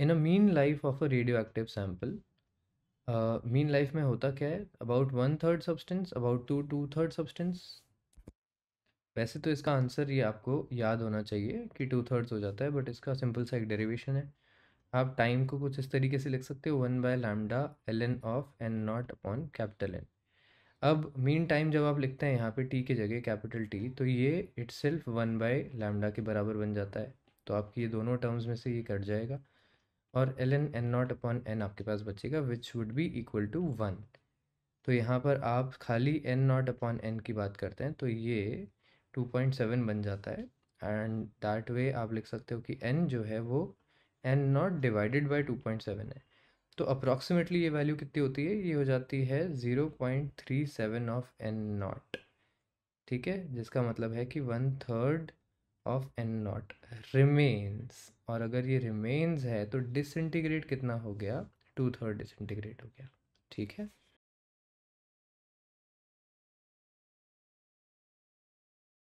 in a mean life of a radioactive sample mean life में होता क्या है about one third substance about two two third substance वैसे तो इसका आंसर ये आपको याद होना चाहिए कि टू थर्ड्स हो जाता है बट इसका सिंपल सा एक डेरिवेशन है आप टाइम को कुछ इस तरीके से लिख सकते हो one by lambda L N of N naught upon capital N अब मीन टाइम जब आप लिखते हैं यहाँ पे टी के जगह कैपिटल टी तो ये itself one by lambda के बराबर बन जाता है तो आपकी ये दोनों टर्म्स में से ये कट जाएगा और L N N naught upon N आपके पास बचेगा which would be equal to one तो यहाँ पर आप खाली एन नॉट अपॉन एन की बात करते हैं तो ये टू पॉइंट सेवन बन जाता है एंड दैट वे आप लिख सकते हो कि एन जो है वो N naught divided by two point seven है तो अप्रॉक्सीमेटली ये वैल्यू कितनी होती है ये हो जाती है zero point three seven of N naught ठीक है जिसका मतलब है कि one third of N naught remains और अगर ये रिमेन्स है तो डिसइंटीग्रेट कितना हो गया टू थर्ड डिसइंटीग्रेट हो गया ठीक है